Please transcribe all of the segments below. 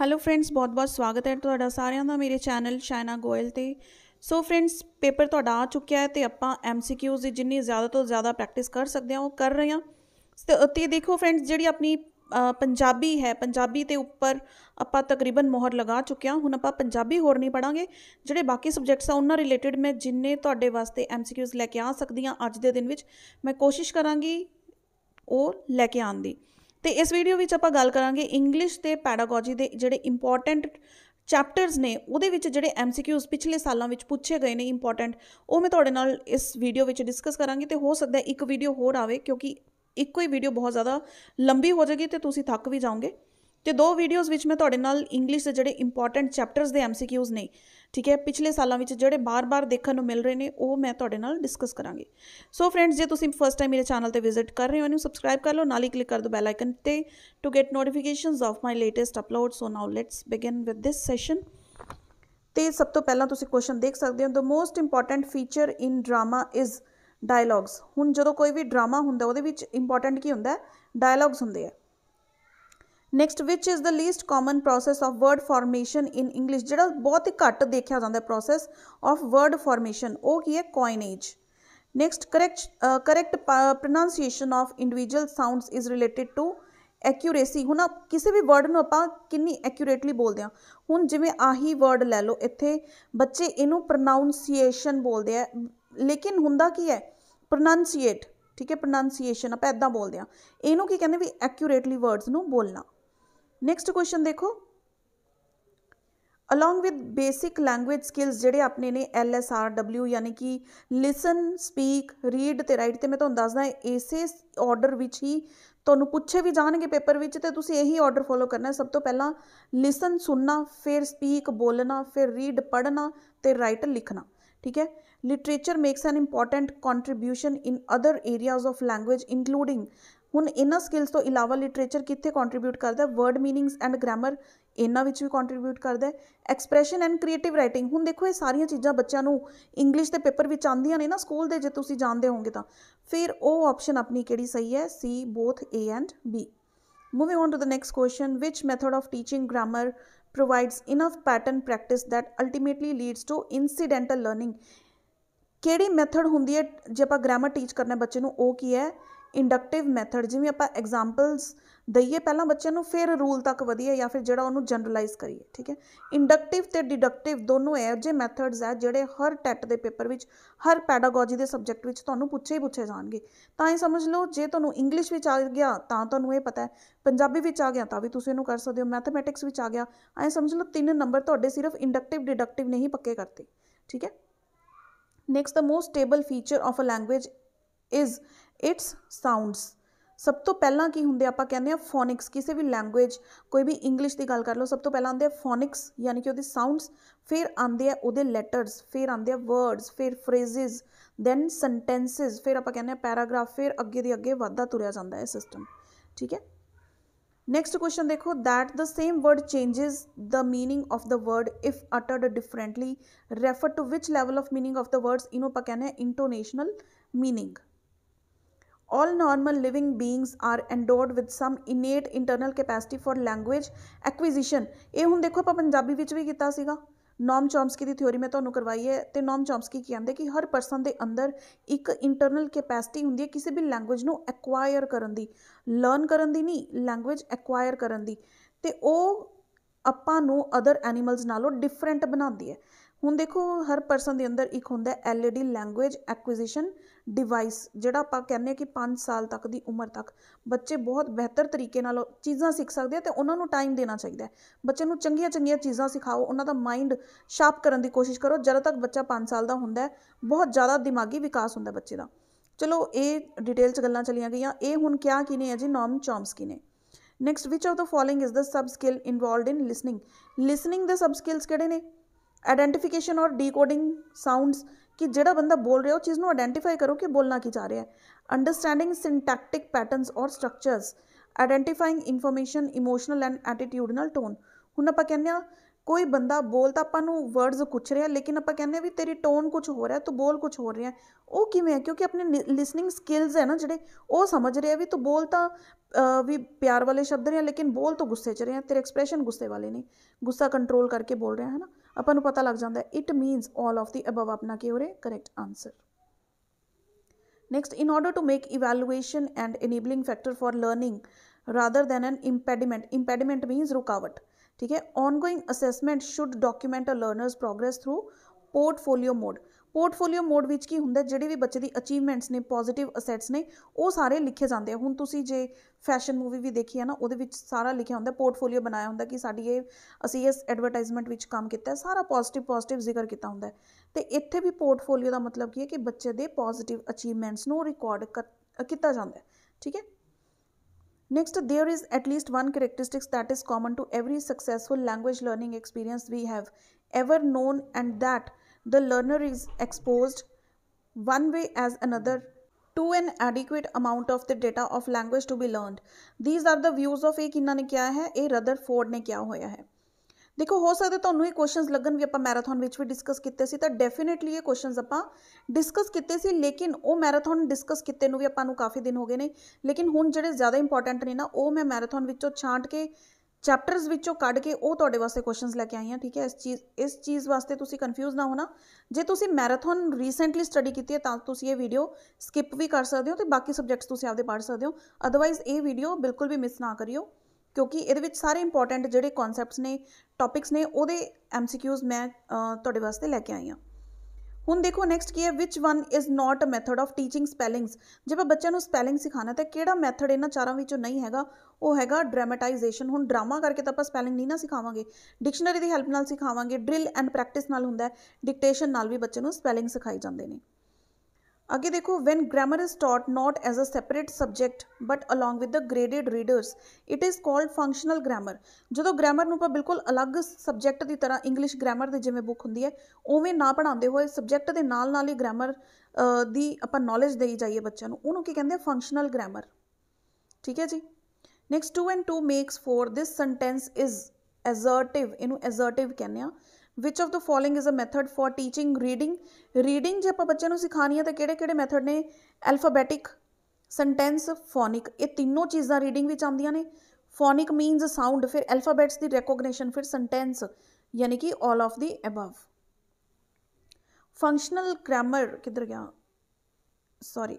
Hello friends ਬਹੁਤ-ਬਹੁਤ ਸਵਾਗਤ ਹੈ ਤੁਹਾਡਾ ਸਾਰਿਆਂ ਦਾ ਮੇਰੇ ਚੈਨਲ ਸ਼ਾਇਨਾ ਗੋਇਲ ਤੇ ਸੋ ਫਰੈਂਡਸ ਪੇਪਰ ਤੁਹਾਡਾ ਆ ਚੁੱਕਿਆ ਹੈ ਤੇ ਆਪਾਂ ਐਮਸੀਕਿਊਜ਼ ਦੀ ਜਿੰਨੀ ਜ਼ਿਆਦਾ ਤੋਂ ਜ਼ਿਆਦਾ ਪ੍ਰੈਕਟਿਸ ਕਰ ਸਕਦੇ ਹਾਂ ਉਹ ਕਰ ਰਹੇ ਹਾਂ ਤੇ ਦੇਖੋ ਫਰੈਂਡਸ ਜਿਹੜੀ ਆਪਣੀ ਪੰਜਾਬੀ ਹੈ ਪੰਜਾਬੀ ਤੇ ਉੱਪਰ ਆਪਾਂ ਤਕਰੀਬਨ ਮੋਹਰ ਲਗਾ ਚੁੱਕਿਆ ਹੁਣ ਆਪਾਂ ਪੰਜਾਬੀ ਹੋਰ ਨਹੀਂ ਪੜਾਂਗੇ ਜਿਹੜੇ ਬਾਕੀ ਸਬਜੈਕਟਸ ਆ ਉਹਨਾਂ ਰਿਲੇਟਡ ਮੈਂ ਜਿੰਨੇ ਤੁਹਾਡੇ ਵਾਸਤੇ ਐਮਸੀਕਿਊਜ਼ ਲੈ ਕੇ ਆ ਸਕਦੀ ਹਾਂ ਅੱਜ ਦੇ ਦਿਨ ਵਿੱਚ ਮੈਂ ਕੋਸ਼ਿਸ਼ ਕਰਾਂਗੀ ਉਹ ਲੈ ਕੇ ਆਣ ਦੀ ਤੇ ਇਸ ਵੀਡੀਓ ਵਿੱਚ ਆਪਾਂ ਗੱਲ ਕਰਾਂਗੇ ਇੰਗਲਿਸ਼ ਤੇ ਪੈਡਾਗੋਜੀ ਦੇ ਜਿਹੜੇ ਇੰਪੋਰਟੈਂਟ ਚੈਪਟਰਸ ਨੇ ਉਹਦੇ ਵਿੱਚ ਜਿਹੜੇ ਐਮਸੀਕਿਊਸ ਪਿਛਲੇ ਸਾਲਾਂ ਵਿੱਚ ਪੁੱਛੇ ਗਏ ਨੇ ਇੰਪੋਰਟੈਂਟ ਉਹ ਮੈਂ ਤੁਹਾਡੇ ਨਾਲ ਇਸ ਵੀਡੀਓ ਵਿੱਚ ਡਿਸਕਸ ਕਰਾਂਗੀ ਤੇ ਹੋ ਸਕਦਾ ਇੱਕ ਵੀਡੀਓ ਹੋਰ ਆਵੇ ਕਿਉਂਕਿ ਇੱਕੋ ਹੀ ਵੀਡੀਓ ਬਹੁਤ ਜ਼ਿਆਦਾ ਲੰਬੀ ਹੋ ਜਾਏਗੀ ਤੇ ਤੁਸੀਂ ਥੱਕ ਵੀ ਜਾਓਗੇ ਤੇ ਦੋ ਵੀਡੀਓਜ਼ ਵਿੱਚ ਮੈਂ ਤੁਹਾਡੇ ਨਾਲ ਇੰਗਲਿਸ਼ ਦੇ ਜਿਹੜੇ ਇੰਪੋਰਟੈਂਟ ਚੈਪਟਰਸ ਦੇ ਐਮਸੀਕਿਊਜ਼ ਨੇ ਠੀਕ ਹੈ ਪਿਛਲੇ ਸਾਲਾਂ ਵਿੱਚ ਜਿਹੜੇ ਬਾਰ-ਬਾਰ ਦੇਖਣ ਨੂੰ ਮਿਲ ਰਹੇ ਨੇ ਉਹ ਮੈਂ ਤੁਹਾਡੇ ਨਾਲ ਡਿਸਕਸ ਕਰਾਂਗੇ ਸੋ ਫਰੈਂਡਸ ਜੇ ਤੁਸੀਂ ਫਸਟ ਟਾਈਮ ਮੇਰੇ ਚੈਨਲ ਤੇ ਵਿਜ਼ਿਟ ਕਰ ਰਹੇ ਹੋ ਨੂੰ ਸਬਸਕ੍ਰਾਈਬ ਕਰ ਲਓ ਨਾਲ ਹੀ ਕਲਿੱਕ ਕਰ ਦਿਓ ਬੈਲ ਆਈਕਨ ਤੇ to get notifications of my latest upload so now let's begin with this session ਤੇ ਸਭ ਤੋਂ ਪਹਿਲਾਂ ਤੁਸੀਂ ਕੁਐਸਚਨ ਦੇਖ ਸਕਦੇ ਹੋ the most important feature in drama is dialogues ਹੁਣ ਜਦੋਂ ਕੋਈ ਵੀ ਡਰਾਮਾ ਹੁੰਦਾ ਉਹਦੇ ਵਿੱਚ ਇੰਪੋਰਟੈਂਟ ਕੀ ਹੁੰਦਾ ਹੈ ਡਾਇਲੌਗਸ ਹੁੰਦੇ ਆ next which is the least common process of word formation in English ਜਿਹੜਾ ਬਹੁਤ ਹੀ ਘੱਟ ਦੇਖਿਆ ਜਾਂਦਾ ਪ੍ਰੋਸੈਸ ਆਫ ਵਰਡ ਫਾਰਮੇਸ਼ਨ ਉਹ ਕੀ ਹੈ coinage next correct correct pronunciation of individual sounds is related to accuracy ਹੁਣ ਆਪ ਕਿਸੇ ਵੀ ਵਰਡ ਨੂੰ ਆਪਾਂ ਕਿੰਨੀ ਐਕਿਊਰੇਟਲੀ ਬੋਲਦੇ ਆ ਹੁਣ ਜਿਵੇਂ ਆਹੀ ਵਰਡ ਲੈ ਲਓ ਇੱਥੇ ਬੱਚੇ ਇਹਨੂੰ ਪ੍ਰੋਨਾਂਸੀਏਸ਼ਨ ਬੋਲਦੇ ਆ ਲੇਕਿਨ ਹੁੰਦਾ ਕੀ ਹੈ ਪ੍ਰੋਨਾਂਸੀਏਟ ਠੀਕ ਹੈ ਪ੍ਰੋਨਾਂਸੀਏਸ਼ਨ ਆਪਾਂ ਇਦਾਂ ਬੋਲਦੇ ਆ ਇਹਨੂੰ ਕੀ ਕਹਿੰਦੇ ਵੀ ਐਕਿਊਰੇਟਲੀ ਵਰਡਸ ਨੂੰ ਬੋਲਣਾ ਨੈਕਸਟ ਕੁਐਸਚਨ ਦੇਖੋ along with basic language skills ਜਿਹੜੇ ਆਪਣੇ ਨੇ ਐਲ ਐਸ ਆਰ ਡਬਲਯੂ ਯਾਨੀ ਕਿ ਲਿਸਨ ਸਪੀਕ ਰੀਡ ਤੇ ਰਾਈਟ ਤੇ ਮੈਂ ਤੁਹਾਨੂੰ ਦੱਸਦਾ ਇਸੇ ਆਰਡਰ ਵਿੱਚ ਹੀ ਤੁਹਾਨੂੰ ਪੁੱਛੇ ਵੀ ਜਾਣਗੇ ਪੇਪਰ ਵਿੱਚ ਤੇ ਤੁਸੀਂ ਇਹੀ ਆਰਡਰ ਫੋਲੋ ਕਰਨਾ ਸਭ ਤੋਂ ਪਹਿਲਾਂ ਲਿਸਨ ਸੁਣਨਾ ਫਿਰ ਸਪੀਕ ਬੋਲਣਾ ਫਿਰ ਰੀਡ ਪੜ੍ਹਨਾ ਤੇ ਰਾਈਟ ਲਿਖਣਾ ਠੀਕ ਹੈ literature makes an important contribution in other areas of language including ਹੁਣ ਇਹਨਾਂ ਸਕਿੱਲਸ ਤੋਂ ਇਲਾਵਾ ਲਿਟਰੇਚਰ ਕਿੱਥੇ ਕੰਟਰੀਬਿਊਟ ਕਰਦਾ ਹੈ ਵਰਡ ਮੀਨਿੰਗਸ ਐਂਡ ਗ੍ਰਾਮਰ ਇਹਨਾਂ ਵਿੱਚ ਵੀ ਕੰਟਰੀਬਿਊਟ ਕਰਦਾ ਹੈ ਐਕਸਪ੍ਰੈਸ਼ਨ ਐਂਡ ਕ੍ਰੀਏਟਿਵ ਰਾਈਟਿੰਗ ਹੁਣ ਦੇਖੋ ਇਹ ਸਾਰੀਆਂ ਚੀਜ਼ਾਂ ਬੱਚਿਆਂ ਨੂੰ ਇੰਗਲਿਸ਼ ਦੇ ਪੇਪਰ ਵਿੱਚ ਆਉਂਦੀਆਂ ਨੇ ਨਾ ਸਕੂਲ ਦੇ ਜੇ ਤੁਸੀਂ ਜਾਣਦੇ ਹੋਵੋਗੇ ਤਾਂ ਫਿਰ ਉਹ ਆਪਸ਼ਨ ਆਪਣੀ ਕਿਹੜੀ ਸਹੀ ਹੈ C both A and B moving on to the next question which method of teaching grammar provides enough pattern practice that ultimately leads to incidental learning ਕਿਹੜੀ ਮੈਥਡ ਹੁੰਦੀ ਹੈ ਜੇ ਆਪਾਂ ਗ੍ਰਾਮਰ ਟੀਚ ਕਰਨਾ ਬੱਚੇ ਨੂੰ ਉਹ ਕੀ ਹੈ ਇੰਡਕਟਿਵ ਮੈਥਡ ਜਿਵੇਂ ਆਪਾਂ ਐਗਜ਼ਾਮਪਲਸ ਦਈਏ ਪਹਿਲਾਂ ਬੱਚਿਆਂ ਨੂੰ ਫਿਰ ਰੂਲ ਤੱਕ ਵਧੀਏ ਜਾਂ ਫਿਰ ਜਿਹੜਾ ਉਹਨੂੰ ਜਨਰਲਾਈਜ਼ ਕਰੀਏ ਠੀਕ ਹੈ ਇੰਡਕਟਿਵ ਤੇ ਡਿਡਕਟਿਵ ਦੋਨੋਂ ਇਹੋ ਜਿਹੇ ਮੈਥਡਸ ਆ ਜਿਹੜੇ ਹਰ ਟੈਟ ਦੇ ਪੇਪਰ ਵਿੱਚ ਹਰ ਪੈਡਾਗੋਜੀ ਦੇ ਸਬਜੈਕਟ ਵਿੱਚ ਤੁਹਾਨੂੰ ਪੁੱਛੇ ਹੀ ਪੁੱਛੇ ਜਾਣਗੇ ਤਾਂ ਇਹ ਸਮਝ ਲਓ ਜੇ ਤੁਹਾਨੂੰ ਇੰਗਲਿਸ਼ ਵਿੱਚ ਆ ਗਿਆ ਤਾਂ ਤੁਹਾਨੂੰ ਇਹ ਪਤਾ ਹੈ ਪੰਜਾਬੀ ਵਿੱਚ ਆ ਗਿਆ ਤਾਂ ਵੀ ਤੁਸੀਂ ਇਹਨੂੰ ਕਰ ਸਕਦੇ ਹੋ ਮੈਥਮੈਟਿਕਸ ਵਿੱਚ ਆ ਗਿਆ ਐਂ ਸਮਝ ਲਓ ਤਿੰਨ ਨੰਬਰ ਤੁਹਾਡੇ ਸਿਰਫ ਇੰਡਕਟਿਵ ਡਿਡਕਟਿਵ ਨਹੀਂ ਪੱਕੇ ਕਰਤੇ ਠੀਕ ਹੈ next the most stable feature of a language is its sounds ਸਭ ਤੋਂ ਪਹਿਲਾਂ ਕੀ ਹੁੰਦੇ ਆਪਾਂ ਕਹਿੰਦੇ ਆ ਫੋਨਿਕਸ ਕਿਸੇ ਵੀ ਲੈਂਗੁਏਜ ਕੋਈ ਵੀ ਇੰਗਲਿਸ਼ ਦੀ ਗੱਲ ਕਰ ਲਓ ਸਭ ਤੋਂ ਪਹਿਲਾਂ ਆਉਂਦੇ ਆ ਫੋਨਿਕਸ ਯਾਨੀ ਕਿ ਉਹਦੇ ਸਾਊਂਡਸ ਫਿਰ ਆਉਂਦੇ ਆ ਉਹਦੇ ਲੈਟਰਸ ਫਿਰ ਆਉਂਦੇ ਆ ਵਰਡਸ ਫਿਰ ਫਰੇਜ਼ਸ ਦੈਨ ਸੈਂਟੈਂਸਸ ਫਿਰ ਆਪਾਂ ਕਹਿੰਦੇ ਆ ਪੈਰਾਗ੍ਰਾਫ ਫਿਰ ਅੱਗੇ ਦੀ ਅੱਗੇ ਵਧਦਾ ਤੁਰਿਆ ਜਾਂਦਾ ਹੈ ਸਿਸਟਮ ਠੀਕ ਹੈ ਨੈਕਸਟ ਕੁਐਸਚਨ ਦੇਖੋ that the same word changes the meaning of the word if uttered differently refer to which level of meaning of the words ਇਹਨੂੰ ਆਪਾਂ ਕਹਿੰਦੇ ਆ intonational meaning All normal living beings are endowed with some innate internal capacity for language acquisition. ਇਹ ਹੁਣ ਦੇਖੋ ਆਪਾਂ ਪੰਜਾਬੀ ਵਿੱਚ ਵੀ ਕੀਤਾ ਸੀਗਾ ਨੋਮ ਚੌਮਸਕੀ ਦੀ ਥਿਉਰੀ ਮੈਂ ਤੁਹਾਨੂੰ ਕਰਵਾਈ ਹੈ ਤੇ ਨੋਮ ਚੌਮਸਕੀ ਕੀ ਕਹਿੰਦੇ ਕਿ ਹਰ ਪਰਸਨ ਦੇ ਅੰਦਰ ਇੱਕ ਇੰਟਰਨਲ ਕੈਪੈਸਿਟੀ ਹੁੰਦੀ ਹੈ ਕਿਸੇ ਵੀ ਲੈਂਗੁਏਜ ਨੂੰ ਐਕਵਾਇਰ ਕਰਨ ਦੀ ਲਰਨ ਕਰਨ ਦੀ ਨਹੀਂ ਲੈਂਗੁਏਜ ਐਕਵਾਇਰ ਕਰਨ ਦੀ ਤੇ ਉਹ ਆਪਾਂ ਨੂੰ ਅਦਰ ਐਨੀਮਲਸ ਨਾਲੋਂ ਡਿਫਰੈਂਟ ਬਣਾਉਂਦੀ ਹੈ ਹੁਣ ਦੇਖੋ ਹਰ ਪਰਸਨ ਦੇ ਅੰਦਰ ਇੱਕ ਹੁੰਦਾ ਹੈ ਐਲਈਡੀ ਲੈਂਗੁਏਜ ਐਕੁਇਜ਼ੀਸ਼ਨ ਡਿਵਾਈਸ ਜਿਹੜਾ ਆਪਾਂ ਕਹਿੰਦੇ ਕਿ 5 ਸਾਲ ਤੱਕ ਦੀ ਉਮਰ ਤੱਕ ਬੱਚੇ ਬਹੁਤ ਬਿਹਤਰ ਤਰੀਕੇ ਨਾਲ ਚੀਜ਼ਾਂ ਸਿੱਖ ਸਕਦੇ ਆ ਤੇ ਉਹਨਾਂ ਨੂੰ ਟਾਈਮ ਦੇਣਾ ਚਾਹੀਦਾ ਹੈ ਬੱਚੇ ਨੂੰ ਚੰਗੀਆਂ ਚੰਗੀਆਂ ਚੀਜ਼ਾਂ ਸਿਖਾਓ ਉਹਨਾਂ ਦਾ ਮਾਈਂਡ ਸ਼ਾਰਪ ਕਰਨ ਦੀ ਕੋਸ਼ਿਸ਼ ਕਰੋ ਜਦੋਂ ਤੱਕ ਬੱਚਾ 5 ਸਾਲ ਦਾ ਹੁੰਦਾ ਹੈ ਬਹੁਤ ਜ਼ਿਆਦਾ ਦਿਮਾਗੀ ਵਿਕਾਸ ਹੁੰਦਾ ਬੱਚੇ ਦਾ ਚਲੋ ਇਹ ਡਿਟੇਲ ਚ ਗੱਲਾਂ ਚਲੀਆਂ ਗਈਆਂ ਇਹ ਹੁਣ ਕਿਆ ਕਿਨੇ ਹੈ ਜੀ ਨੋਮ ਚੌਮਸਕੀ ਨੇ next which of the following is the sub skill involved in listening listening ਦੇ ਸਬ ਸਕਿੱਲਸ ਕਿਹੜੇ ਨੇ ਆਈਡੈਂਟੀਫਿਕੇਸ਼ਨ ਔਰ ਡੀਕੋਡਿੰਗ ਸਾਊਂਡਸ ਕਿ ਜਿਹੜਾ ਬੰਦਾ ਬੋਲ ਰਿਹਾ ਉਹ ਚੀਜ਼ ਨੂੰ ਆਇਡੈਂਟੀਫਾਈ ਕਰੋ ਕਿ ਬੋਲਣਾ ਕੀ ਚਾਹ ਰਿਹਾ ਹੈ understanding syntactic patterns or structures identifying information emotional and attitudinal tone ਹੁਣ ਆਪਾਂ ਕਹਿੰਦੇ ਆ ਕੋਈ ਬੰਦਾ ਬੋਲ ਤਾਂ ਆਪਾਂ ਨੂੰ ਵਰਡਸ ਕੁਛ ਰਿਹਾ ਲੇਕਿਨ ਆਪਾਂ ਕਹਿੰਦੇ ਵੀ ਤੇਰੀ ਟੋਨ ਕੁਛ ਹੋ ਰਿਹਾ ਤੂੰ ਬੋਲ ਕੁਛ ਹੋ ਰਿਹਾ ਉਹ ਕਿਵੇਂ ਹੈ ਕਿਉਂਕਿ ਆਪਣੇ ਲਿਸਨਿੰਗ ਸਕਿਲਸ ਹੈ ਨਾ ਜਿਹੜੇ ਉਹ ਸਮਝ ਰਿਹਾ ਵੀ ਤੂੰ ਬੋਲ ਤਾਂ ਵੀ ਪਿਆਰ ਵਾਲੇ ਸ਼ਬਦ ਰਿਹਾ ਲੇਕਿਨ ਬੋਲ ਤਾਂ ਗੁੱਸੇ 'ਚ ਰਿਹਾ ਤੇਰੇ ਐਕਸਪ੍ਰੈਸ਼ਨ ਗੁੱਸੇ ਵਾਲੇ ਨੇ ਗੁੱਸਾ ਕੰਟਰੋਲ ਕਰਕੇ ਬੋਲ ਰਿਹਾ ਹੈ ਨਾ ਆਪਾਂ ਨੂੰ ਪਤਾ ਲੱਗ ਜਾਂਦਾ it means 올 of the above ਆਪਣਾ ਕੀ ਹੋਰੇ correct answer next in order to make evaluation and enabling factor for learning rather than an impediment impediment means ਰੁਕਾਵਟ ਠੀਕ ਹੈ ongoing assessment should document a learners progress through portfolio mode portfolio mode ਵਿੱਚ ਕੀ ਹੁੰਦਾ ਜਿਹੜੇ ਵੀ ਬੱਚੇ ਦੀ ਅਚੀਵਮੈਂਟਸ ਨੇ ਪੋਜ਼ਿਟਿਵ ਅਸੈਟਸ ਨੇ ਉਹ ਸਾਰੇ ਲਿਖੇ ਜਾਂਦੇ ਆ ਹੁਣ ਤੁਸੀਂ ਜੇ ਫੈਸ਼ਨ ਮੂਵੀ ਵੀ ਦੇਖੀ ਹੈ ਨਾ ਉਹਦੇ ਵਿੱਚ ਸਾਰਾ ਲਿਖਿਆ ਹੁੰਦਾ ਪੋਰਟਫੋਲੀਓ ਬਣਾਇਆ ਹੁੰਦਾ ਕਿ ਸਾਡੀ ਇਹ ਅਸੀਂ ਇਸ ਐਡਵਰਟਾਈਜ਼ਮੈਂਟ ਵਿੱਚ ਕੰਮ ਕੀਤਾ ਹੈ ਸਾਰਾ ਪੋਜ਼ਿਟਿਵ ਪੋਜ਼ਿਟਿਵ ਜ਼ਿਕਰ ਕੀਤਾ ਹੁੰਦਾ ਤੇ ਇੱਥੇ ਵੀ ਪੋਰਟਫੋਲੀਓ ਦਾ ਮਤਲਬ ਕੀ ਹੈ ਕਿ ਬੱਚੇ ਦੇ ਪੋਜ਼ਿਟਿਵ ਅਚੀਵਮੈਂਟਸ ਨੂੰ ਰਿਕਾਰਡ ਕੀਤਾ ਜਾਂਦਾ ਠੀਕ ਹੈ next there is at least one characteristics that is common to every successful language learning experience we have ever known and that the learner is exposed one way as another to an adequate amount of the data of language to be learned these are the views of ਇਹ ਕਿੰਨਾ ਨੇ ਕਿਹਾ ਹੈ ਇਹ Rutherford ਨੇ ਕਿਹਾ ਹੋਇਆ ਹੈ ਦੇਖੋ ਹੋ ਸਕਦਾ ਤੁਹਾਨੂੰ ਇਹ ਕੁਐਸਚਨਸ ਲੱਗਣ ਵੀ ਆਪਾਂ ਮੈਰਾਥਨ ਵਿੱਚ ਵੀ ਡਿਸਕਸ ਕੀਤੇ ਸੀ ਤਾਂ ਡੈਫੀਨਿਟਲੀ ਇਹ ਕੁਐਸਚਨਸ ਆਪਾਂ ਡਿਸਕਸ ਕੀਤੇ ਸੀ ਲੇਕਿਨ ਉਹ ਮੈਰਾਥਨ ਡਿਸਕਸ ਕੀਤੇ ਨੂੰ ਵੀ ਆਪਾਂ ਨੂੰ ਕਾਫੀ ਦਿਨ ਹੋ ਗਏ ਨੇ ਲੇਕਿਨ ਹੁਣ ਜਿਹੜੇ ਜ਼ਿਆਦਾ ਇੰਪੋਰਟੈਂਟ ਨੇ ਨਾ ਉਹ ਮੈਂ ਮੈਰਾਥਨ ਵਿੱਚੋਂ ਛਾਂਟ ਕੇ ਚੈਪਟਰਸ ਵਿੱਚੋਂ ਕੱਢ ਕੇ ਉਹ ਤੁਹਾਡੇ ਵਾਸਤੇ ਕੁਐਸਚਨਸ ਲੈ ਕੇ ਆਈ ਆ ਠੀਕ ਹੈ ਇਸ ਚੀਜ਼ ਇਸ ਚੀਜ਼ ਵਾਸਤੇ ਤੁਸੀਂ ਕਨਫਿਊਜ਼ ਨਾ ਹੋਣਾ ਜੇ ਤੁਸੀਂ ਮੈਰਾਥਨ ਰੀਸੈਂਟਲੀ ਸਟੱਡੀ ਕੀਤੀ ਹੈ ਤਾਂ ਤੁਸੀਂ ਇਹ ਵੀਡੀਓ ਸਕਿਪ ਵੀ ਕਰ ਸਕਦੇ ਹੋ ਤੇ ਬਾਕੀ ਸਬਜੈਕਟਸ ਤੁਸੀਂ ਆਪਦੇ ਪੜ੍ਹ ਸਕਦੇ ਹੋ ਅਦਰਵਾਈਜ਼ ਇਹ ਵੀਡੀਓ ਬਿਲਕੁਲ ਵੀ ਮਿਸ ਨਾ ਕਰਿਓ ਕਿਉਂਕਿ ਇਹਦੇ ਵਿੱਚ ਸਾਰੇ ਇੰਪੋਰਟੈਂਟ ਜਿਹੜੇ ਕਨਸੈਪਟਸ ਨੇ ਟੌਪਿਕਸ ਨੇ ਉਹਦੇ ਐਮਸੀਕਿਊਜ਼ ਮੈਂ ਤੁਹਾਡੇ ਵਾਸਤੇ ਲੈ ਕੇ ਆਈ ਆ ਹੁਣ ਦੇਖੋ ਨੈਕਸਟ ਕੀ ਹੈ which one is not a method of teaching spellings ਜੇ ਆਪਾਂ ਬੱਚਿਆਂ ਨੂੰ ਸਪੈਲਿੰਗ ਸਿਖਾਣਾ ਤਾਂ ਕਿਹੜਾ ਮੈਥਡ ਇਹਨਾਂ ਚਾਰਾਂ ਵਿੱਚੋਂ ਨਹੀਂ ਹੈਗਾ ਉਹ ਹੈਗਾ ਡਰਾਮਟਾਈਜ਼ੇਸ਼ਨ ਹੁਣ ਡਰਾਮਾ ਕਰਕੇ ਤਾਂ ਆਪਾਂ ਸਪੈਲਿੰਗ ਨਹੀਂ ਨਾ ਸਿਖਾਵਾਂਗੇ ਡਿਕਸ਼ਨਰੀ ਦੀ ਹੈਲਪ ਨਾਲ ਸਿਖਾਵਾਂਗੇ ਡ੍ਰਿਲ ਐਂਡ ਪ੍ਰੈਕਟਿਸ ਨਾਲ ਹੁੰਦਾ ਹੈ ਡਿਕਟੇਸ਼ਨ ਨਾਲ ਵੀ ਬੱਚੇ ਨੂੰ ਸਪੈਲਿੰਗ ਸਿਖਾਈ ਜਾਂਦੇ ਨੇ ਅੱਗੇ ਦੇਖੋ when grammar is taught not as a separate subject but along with the graded readers it is called functional grammar ਜਦੋਂ ਗ੍ਰਾਮਰ ਨੂੰ ਆਪਾਂ ਬਿਲਕੁਲ ਅਲੱਗ ਸਬਜੈਕਟ ਦੀ ਤਰ੍ਹਾਂ ਇੰਗਲਿਸ਼ ਗ੍ਰਾਮਰ ਦੇ ਜਿਵੇਂ ਬੁੱਕ ਹੁੰਦੀ ਹੈ ਉਵੇਂ ਨਾ ਪੜਾਉਂਦੇ ਹੋਏ ਸਬਜੈਕਟ ਦੇ ਨਾਲ ਨਾਲ ਹੀ ਗ੍ਰਾਮਰ ਦੀ ਆਪਾਂ ਨੌਲੇਜ ਦੇਈ ਜਾਈਏ ਬੱਚਿਆਂ ਨੂੰ ਉਹਨੂੰ ਕੀ ਕਹਿੰਦੇ ਆ ਫੰਕਸ਼ਨਲ ਗ੍ਰਾਮਰ ਠੀਕ ਹੈ ਜੀ next 2 and 2 makes 4 this sentence is assertive ਇਹਨੂੰ ਅਸਰਟਿਵ ਕਹਿੰਦੇ ਆ which of the following is a method for teaching reading reading ਜੇ ਆਪਾਂ ਬੱਚਿਆਂ ਨੂੰ ਸਿਖਾਣੀ ਹੈ ਤਾਂ ਕਿਹੜੇ-ਕਿਹੜੇ ਮੈਥਡ ਨੇ ਐਲਫਾਬੈਟਿਕ ਸੈਂਟੈਂਸ ਫੋਨਿਕ ਇਹ ਤਿੰਨੋਂ ਚੀਜ਼ਾਂ ਰੀਡਿੰਗ ਵਿੱਚ ਆਉਂਦੀਆਂ ਨੇ ਫੋਨਿਕ ਮੀਨਸ ਸਾਊਂਡ ਫਿਰ ਐਲਫਾਬੈਟਸ ਦੀ ਰੈਕੋਗਨੀਸ਼ਨ ਫਿਰ ਸੈਂਟੈਂਸ ਯਾਨੀ ਕਿ all of the above functional grammar ਕਿੱਧਰ ਗਿਆ sorry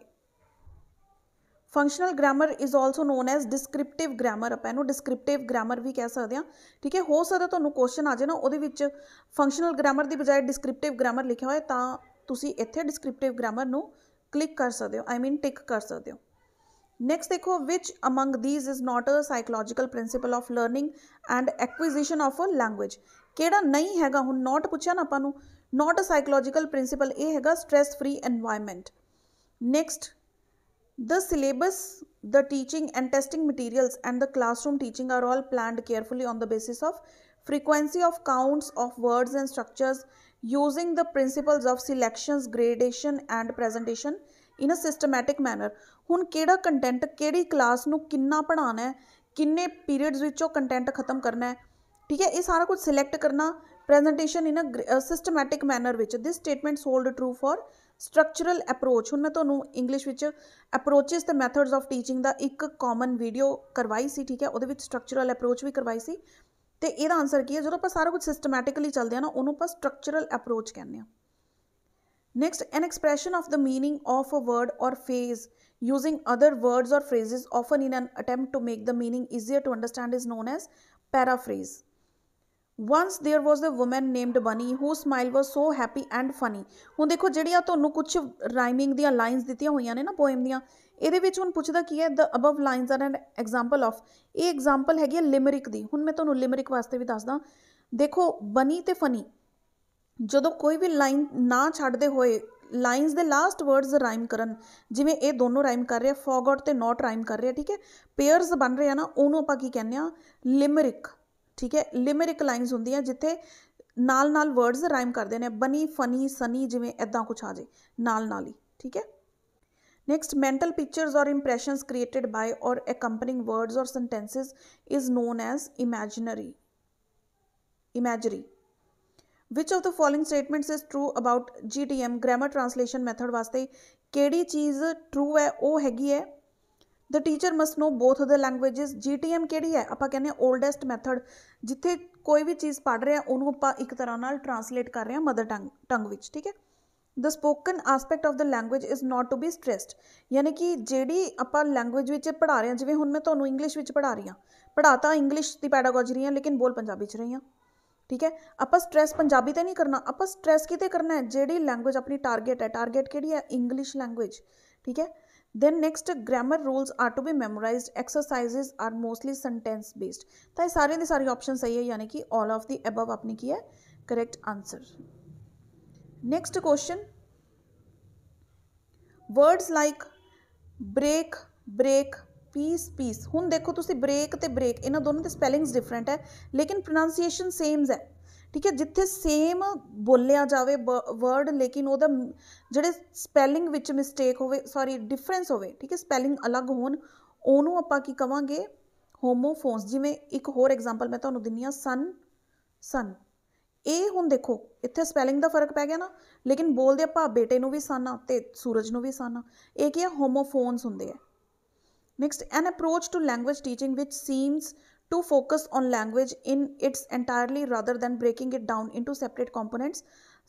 functional grammar is also known as descriptive grammar ਆਪਾਂ ਇਹਨੂੰ ਡਿਸਕ੍ਰਿਪਟਿਵ ਗ੍ਰਾਮਰ ਵੀ ਕਹਿ ਸਕਦੇ ਆ ਠੀਕ ਹੈ ਹੋ ਸਕਦਾ ਤੁਹਾਨੂੰ ਕੁਐਸਚਨ ਆ ਜਾਏ ਨਾ ਉਹਦੇ ਵਿੱਚ ਫੰਕਸ਼ਨਲ ਗ੍ਰਾਮਰ ਦੀ ਬਜਾਏ ਡਿਸਕ੍ਰਿਪਟਿਵ ਗ੍ਰਾਮਰ ਲਿਖਿਆ ਹੋਇਆ ਤਾਂ ਤੁਸੀਂ ਇੱਥੇ ਡਿਸਕ੍ਰਿਪਟਿਵ ਗ੍ਰਾਮਰ ਨੂੰ ਕਲਿੱਕ ਕਰ ਸਕਦੇ ਹੋ ਆਈ ਮੀਨ ਟਿਕ ਕਰ ਸਕਦੇ ਹੋ ਨੈਕਸਟ ਦੇਖੋ which among these is not a psychological principle of learning and acquisition of a language ਕਿਹੜਾ ਨਹੀਂ ਹੈਗਾ ਹੁਣ ਨਾਟ ਪੁੱਛਿਆ ਨਾ ਆਪਾਂ ਨੂੰ ਨਾਟ ਅ ਸਾਈਕੋਲੋਜੀਕਲ ਪ੍ਰਿੰਸੀਪਲ ਇਹ ਹੈਗਾ stress free environment next The syllabus, the teaching and testing materials and the classroom teaching are all planned carefully on the basis of frequency of counts of words and structures using the principles of selections, gradation and presentation in a systematic manner ਹੁਣ ਕਿਹੜਾ content ਕਿਹੜੀ class ਨੂੰ ਕਿੰਨਾ ਪੜਾਉਣਾ ਹੈ ਕਿੰਨੇ periods ਵਿੱਚੋਂ content ਖਤਮ ਕਰਨਾ ਹੈ ਠੀਕ ਹੈ ਇਹ ਸਾਰਾ ਕੁਝ ਸਿਲੈਕਟ ਕਰਨਾ presentation in a systematic manner ਵਿੱਚ this statements hold true for structural approach ਹੁਣ ਮੈਂ ਤੁਹਾਨੂੰ ਇੰਗਲਿਸ਼ ਵਿੱਚ ਅਪਰੋਚਸ ਤੇ ਮੈਥਡਸ ਆਫ ਟੀਚਿੰਗ ਦਾ ਇੱਕ ਕਾਮਨ ਵੀਡੀਓ ਕਰਵਾਈ ਸੀ ਠੀਕ ਹੈ ਉਹਦੇ ਵਿੱਚ ਸਟਰਕਚਰਲ ਅਪਰੋਚ ਵੀ ਕਰਵਾਈ ਸੀ ਤੇ ਇਹਦਾ ਆਨਸਰ ਕੀ ਹੈ ਜਦੋਂ ਆਪਾਂ ਸਾਰਾ ਕੁਝ ਸਿਸਟਮੈਟਿਕਲੀ ਚੱਲਦੇ ਆ ਨਾ ਉਹਨੂੰ ਆਪਾਂ ਸਟਰਕਚਰਲ ਅਪਰੋਚ ਕਹਿੰਦੇ ਆ next an expression of the meaning of a word or phrase using other words or phrases often in an attempt to make the meaning easier to understand is known as paraphrase once there was a woman named bunny whose smile was so happy and funny ਹੁਣ ਦੇਖੋ ਜਿਹੜੀਆਂ ਤੁਹਾਨੂੰ ਕੁਝ rhyming ਦੀਆਂ lines ਦਿੱਤੀਆਂ ਹੋਈਆਂ ਨੇ ਨਾ ਪੋਇਮ ਦੀਆਂ ਇਹਦੇ ਵਿੱਚ ਹੁਣ ਪੁੱਛਦਾ ਕੀ ਹੈ the above lines are an example of ਇਹ ਐਗਜ਼ਾਮਪਲ ਹੈਗੀ ਹੈ ਲਿਮਰਿਕ ਦੀ ਹੁਣ ਮੈਂ ਤੁਹਾਨੂੰ ਲਿਮਰਿਕ ਵਾਸਤੇ ਵੀ ਦੱਸਦਾ ਦੇਖੋ ਬਨੀ ਤੇ ਫਨੀ ਜਦੋਂ ਕੋਈ ਵੀ ਲਾਈਨ ਨਾ ਛੱਡਦੇ ਹੋਏ ਲਾਈਨਸ ਦੇ ਲਾਸਟ ਵਰਡਸ ਰਾਈਮ ਕਰਨ ਜਿਵੇਂ ਇਹ ਦੋਨੋਂ ਰਾਈਮ ਕਰ ਰਹੇ ਆ ਫੋਗਟ ਤੇ ਨਾਟ ਰਾਈਮ ਕਰ ਰਹੇ ਆ ਠੀਕ ਹੈ ਪੇਅਰਸ ਬਣ ਰਹੇ ਆ ਨਾ ਉਹਨੂੰ ਆਪਾਂ ਕੀ ਕਹਿੰਦੇ ਆ ਲਿਮਰਿਕ ਠੀਕ ਹੈ ਲਿਮਰਿਕ ਲਾਈਨਸ ਹੁੰਦੀਆਂ ਜਿੱਥੇ ਨਾਲ ਨਾਲ ਵਰਡਸ ਰਾਈਮ ਕਰਦੇ ਨੇ ਬਨੀ ਫਨੀ ਸਨੀ ਜਿਵੇਂ ਐਦਾਂ ਕੁਝ ਆ ਜੇ ਨਾਲ ਨਾਲ ਹੀ ਠੀਕ ਹੈ next mental pictures or impressions created by or accompanying words or sentences is known as imaginary imagery which of the following statements is true about GTM grammar translation method ਵਾਸਤੇ ਕਿਹੜੀ ਚੀਜ਼ ਟਰੂ ਹੈ ਉਹ ਹੈਗੀ ਹੈ the teacher must know both of the languages GTM ਕਿਹੜੀ ਹੈ ਆਪਾਂ ਕਹਿੰਦੇ ਆ 올ਡੈਸਟ ਮੈਥਡ ਜਿੱਥੇ ਕੋਈ ਵੀ ਚੀਜ਼ ਪੜ ਰਹੇ ਉਹਨੂੰ ਆਪਾਂ ਇੱਕ ਤਰ੍ਹਾਂ ਨਾਲ ਟਰਾਂਸਲੇਟ ਕਰ ਰਹੇ ਆ ਮਦਰ ਟੰਗ ਟੰਗ ਵਿੱਚ ਠੀਕ ਹੈ the spoken aspect of the language is not to be stressed ਯਾਨੀ ਕਿ ਜਿਹੜੀ ਆਪਾਂ ਲੈਂਗੁਏਜ ਵਿੱਚ ਪੜਾ ਰਹੇ ਆ ਜਿਵੇਂ ਹੁਣ ਮੈਂ ਤੁਹਾਨੂੰ ਇੰਗਲਿਸ਼ ਵਿੱਚ ਪੜਾ ਰਹੀ ਆ ਪੜਾਤਾ ਇੰਗਲਿਸ਼ ਦੀ ਪੈਡਾਗੋਜੀ ਰਹੀ ਆ ਲੇਕਿਨ ਬੋਲ ਪੰਜਾਬੀ ਚ ਰਹੀ ਆ ਠੀਕ ਹੈ ਆਪਾਂ ਸਟ੍ਰੈਸ ਪੰਜਾਬੀ ਤੇ ਨਹੀਂ ਕਰਨਾ ਆਪਾਂ ਸਟ੍ਰੈਸ ਕਿਤੇ ਕਰਨਾ ਹੈ ਜਿਹੜੀ ਲੈਂਗੁਏਜ ਆਪਣੀ ਟਾਰਗੇਟ ਹੈ ਟਾਰਗੇਟ ਕਿਹੜੀ ਹੈ ਇੰਗਲਿਸ਼ ਲੈਂਗੁਏਜ ਠੀਕ ਹੈ then next grammar rules are to be memorize exercises are mostly sentence based तो ये सारे दारे ऑप्शन सही है यानी कि ऑल ऑफ द एबव आपने की है correct answer next question words like break break piece piece हूँ देखो तुम ब्रेक तो ब्रेक इन्होंने दोनों के स्पैलिंग्स डिफरेंट है लेकिन प्रोनाउंसीएशन सेम्स है ਠੀਕ ਹੈ ਜਿੱਥੇ ਸੇਮ ਬੋਲਿਆ ਜਾਵੇ ਵਰਡ ਲੇਕਿਨ ਉਹਦਾ ਜਿਹੜੇ ਸਪੈਲਿੰਗ ਵਿੱਚ ਮਿਸਟੇਕ ਹੋਵੇ ਸੌਰੀ ਡਿਫਰੈਂਸ ਹੋਵੇ ਠੀਕ ਹੈ ਸਪੈਲਿੰਗ ਅਲੱਗ ਹੋਣ ਉਹਨੂੰ ਆਪਾਂ ਕੀ ਕਵਾਂਗੇ ਹੋਮੋਫੋਨਸ ਜਿਵੇਂ ਇੱਕ ਹੋਰ ਐਗਜ਼ਾਮਪਲ ਮੈਂ ਤੁਹਾਨੂੰ ਦਿੰਨੀ ਆ ਸਨ ਸਨ ਇਹ ਹੁਣ ਦੇਖੋ ਇੱਥੇ ਸਪੈਲਿੰਗ ਦਾ ਫਰਕ ਪੈ ਗਿਆ ਨਾ ਲੇਕਿਨ ਬੋਲਦੇ ਆਪਾਂ ਬੇਟੇ ਨੂੰ ਵੀ ਸਨ ਆ ਤੇ ਸੂਰਜ ਨੂੰ ਵੀ ਆ ਇਹ ਕੀ ਹੈ ਹੋਮੋਫੋਨਸ ਹੁੰਦੇ ਆ next an approach to language teaching which seems to focus on language in its entirely rather than breaking it down into separate components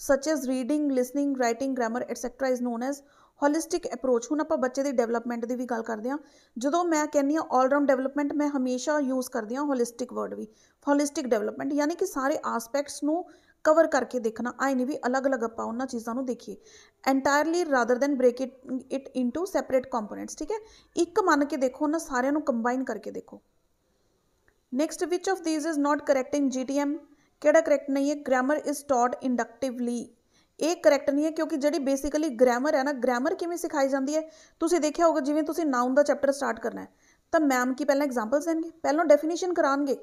such as reading listening writing grammar etc is known as holistic approach ਹੁਣ ਆਪਾਂ ਬੱਚੇ ਦੀ development ਦੀ ਵੀ ਗੱਲ ਕਰਦੇ ਹਾਂ ਜਦੋਂ ਮੈਂ ਕਹਿੰਨੀ ਆ 올 ਰਾਊਂਡ ਡਿਵੈਲਪਮੈਂਟ ਮੈਂ ਹਮੇਸ਼ਾ ਯੂਜ਼ ਕਰਦੀ ਹਾਂ ਹੋਲਿਸਟਿਕ ਵਰਡ ਵੀ ਹੋਲਿਸਟਿਕ ਡਿਵੈਲਪਮੈਂਟ ਯਾਨੀ ਕਿ ਸਾਰੇ ਐਸਪੈਕਟਸ ਨੂੰ ਕਵਰ ਕਰਕੇ ਦੇਖਣਾ ਆਈ ਨਹੀਂ ਵੀ ਅਲੱਗ-ਅਲੱਗ ਆਪਾਂ ਉਹਨਾਂ ਚੀਜ਼ਾਂ ਨੂੰ ਦੇਖੀਏ entirely rather than break it it into separate components ਠੀਕ ਹੈ ਇੱਕ ਮੰਨ ਕੇ ਦੇਖੋ ਉਹਨਾਂ ਸਾਰਿਆਂ ਨੂੰ ਕੰਬਾਈਨ ਕਰਕੇ ਦੇਖੋ next which of these is not correct in GTM ਕਿਹੜਾ ਕਰੈਕਟ ਨਹੀਂ ਹੈ ਗ੍ਰਾਮਰ ਇਜ਼ ਟੌਟ ਇੰਡਕਟਿਵਲੀ ਇਹ ਕਰੈਕਟ ਨਹੀਂ ਹੈ ਕਿਉਂਕਿ ਜਿਹੜੀ ਬੇਸਿਕਲੀ ਗ੍ਰਾਮਰ ਹੈ ਨਾ ਗ੍ਰਾਮਰ ਕਿਵੇਂ ਸਿਖਾਈ ਜਾਂਦੀ ਹੈ ਤੁਸੀਂ ਦੇਖਿਆ ਹੋਗਾ ਜਿਵੇਂ ਤੁਸੀਂ ਨਾਉਨ ਦਾ ਚੈਪਟਰ ਸਟਾਰਟ ਕਰਨਾ ਹੈ ਤਾਂ ਮੈਮ ਕੀ ਪਹਿਲਾਂ ਐਗਜ਼ਾਮਪਲਸ ਦੇਣਗੇ ਪਹਿਲਾਂ ਡੈਫੀਨੇਸ਼ਨ ਕਰਾਣਗੇ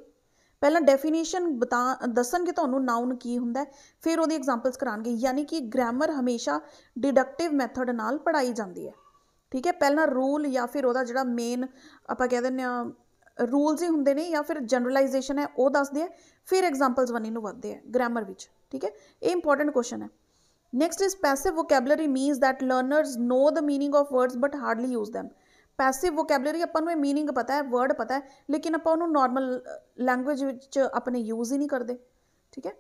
ਪਹਿਲਾਂ ਡੈਫੀਨੇਸ਼ਨ ਬਤਾ ਦੱਸਣਗੇ ਤੁਹਾਨੂੰ ਨਾਉਨ ਕੀ ਹੁੰਦਾ ਫਿਰ ਉਹਦੀ ਐਗਜ਼ਾਮਪਲਸ ਕਰਾਣਗੇ ਯਾਨੀ ਕਿ ਗ੍ਰਾਮਰ ਹਮੇਸ਼ਾ ਡਿਡਕਟਿਵ ਮੈਥਡ ਨਾਲ ਪੜਾਈ ਜਾਂਦੀ ਹੈ ਠੀਕ ਹੈ ਪਹਿਲਾਂ ਰੂਲ ਜਾਂ ਫਿਰ ਉਹਦਾ ਜਿਹੜਾ ਮੇਨ ਆਪਾਂ ਕਹਿ ਦਿੰਨੇ ਆ ਰੂਲਸ ਹੀ ਹੁੰਦੇ ਨੇ ਜਾਂ ਫਿਰ ਜਨਰਲਾਈਜੇਸ਼ਨ ਹੈ ਉਹ ਦੱਸਦੇ ਆ ਫਿਰ ਐਗਜ਼ਾਮਪਲਸ ਵੰਨੀ ਨੂੰ ਵੱਧਦੇ ਆ ਗ੍ਰਾਮਰ ਵਿੱਚ ਠੀਕ ਹੈ ਇਹ ਇੰਪੋਰਟੈਂਟ ਕੁਐਸਚਨ ਹੈ next is passive vocabulary means that learners know the meaning of words but hardly use them passive vocabulary ਆਪਾਂ ਨੂੰ ਇਹ ਮੀਨਿੰਗ ਪਤਾ ਹੈ ਵਰਡ ਪਤਾ ਹੈ ਲੇਕਿਨ ਆਪਾਂ ਉਹਨੂੰ ਨਾਰਮਲ ਲੈਂਗੁਏਜ ਵਿੱਚ ਆਪਣੇ ਯੂਜ਼ ਹੀ ਨਹੀਂ ਕਰਦੇ ਠੀਕ ਹੈ